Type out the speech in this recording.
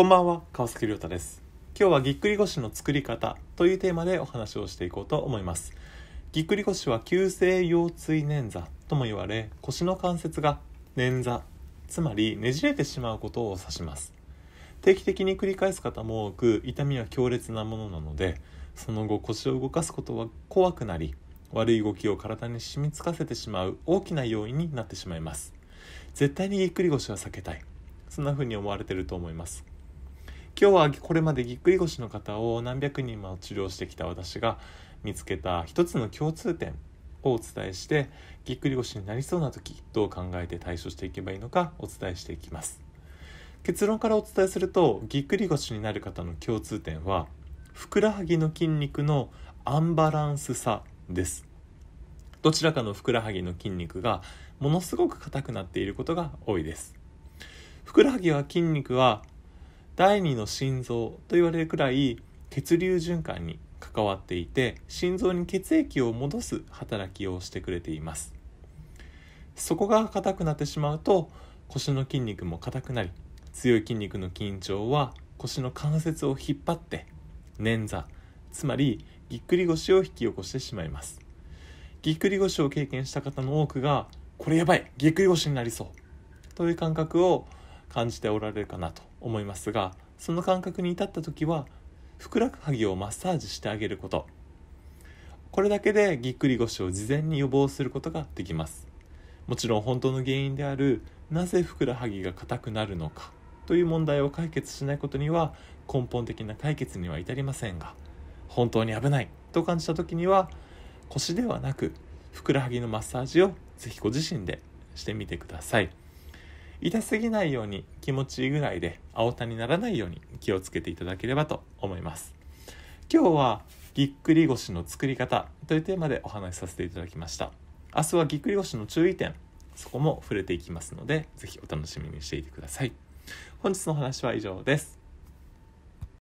こんばんは川崎亮太です今日はぎっくり腰の作り方というテーマでお話をしていこうと思いますぎっくり腰は急性腰椎捻挫とも言われ腰の関節が捻挫つまりねじれてしまうことを指します定期的に繰り返す方も多く痛みは強烈なものなのでその後腰を動かすことは怖くなり悪い動きを体に染みつかせてしまう大きな要因になってしまいます絶対にぎっくり腰は避けたいそんな風に思われてると思います今日はこれまでぎっくり腰の方を何百人も治療してきた私が見つけた一つの共通点をお伝えしてぎっくり腰になりそうな時どう考えて対処していけばいいのかお伝えしていきます結論からお伝えするとぎっくり腰になる方の共通点はふくらはぎの筋肉のアンバランスさですどちらかのふくらはぎの筋肉がものすごく硬くなっていることが多いですふくらはぎは筋肉は第2の心臓と言われるくらい血流循環に関わっていて心臓に血液を戻す働きをしてくれていますそこが硬くなってしまうと腰の筋肉も硬くなり強い筋肉の緊張は腰の関節を引っ張って捻挫つまりぎっくり腰を引き起こしてしまいますぎっくり腰を経験した方の多くがこれやばいぎっくり腰になりそうという感覚を感じておられるかなと思いますがその感覚に至った時はふくらはぎをマッサージしてあげることこれだけでぎっくり腰を事前に予防することができますもちろん本当の原因であるなぜふくらはぎが硬くなるのかという問題を解決しないことには根本的な解決には至りませんが本当に危ないと感じた時には腰ではなくふくらはぎのマッサージをぜひご自身でしてみてください。痛すぎないように気持ちいいぐらいで青田にならないように気をつけていただければと思います今日はぎっくり腰の作り方というテーマでお話しさせていただきました明日はぎっくり腰の注意点そこも触れていきますので是非お楽しみにしていてください本日のお話は以上です